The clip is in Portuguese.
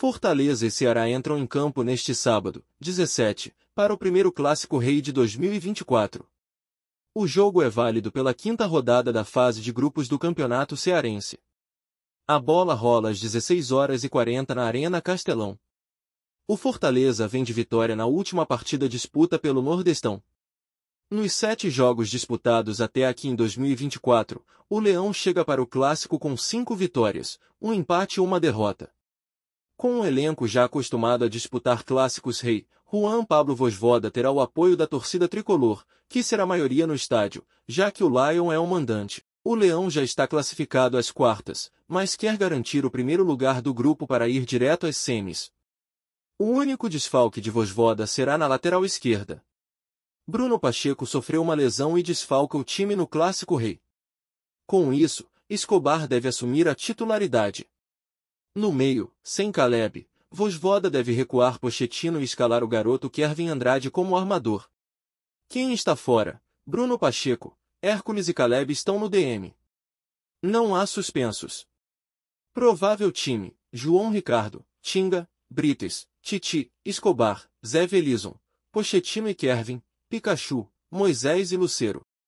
Fortaleza e Ceará entram em campo neste sábado, 17, para o primeiro Clássico Rei de 2024. O jogo é válido pela quinta rodada da fase de grupos do Campeonato Cearense. A bola rola às 16 horas e 40 na Arena Castelão. O Fortaleza vem de vitória na última partida disputa pelo Nordestão. Nos sete jogos disputados até aqui em 2024, o Leão chega para o clássico com cinco vitórias, um empate e uma derrota. Com um elenco já acostumado a disputar clássicos rei, Juan Pablo Vosvoda terá o apoio da torcida tricolor, que será maioria no estádio, já que o Lion é o mandante. O Leão já está classificado às quartas, mas quer garantir o primeiro lugar do grupo para ir direto às semis. O único desfalque de Vosvoda será na lateral esquerda. Bruno Pacheco sofreu uma lesão e desfalca o time no Clássico Rei. Com isso, Escobar deve assumir a titularidade. No meio, sem Caleb, Vosvoda deve recuar Pochettino e escalar o garoto Kervin Andrade como armador. Quem está fora? Bruno Pacheco, Hércules e Caleb estão no DM. Não há suspensos. Provável time, João Ricardo, Tinga, Brites, Titi, Escobar, Zé Velizon, Pochettino e Kervin, Pikachu, Moisés e Lucero.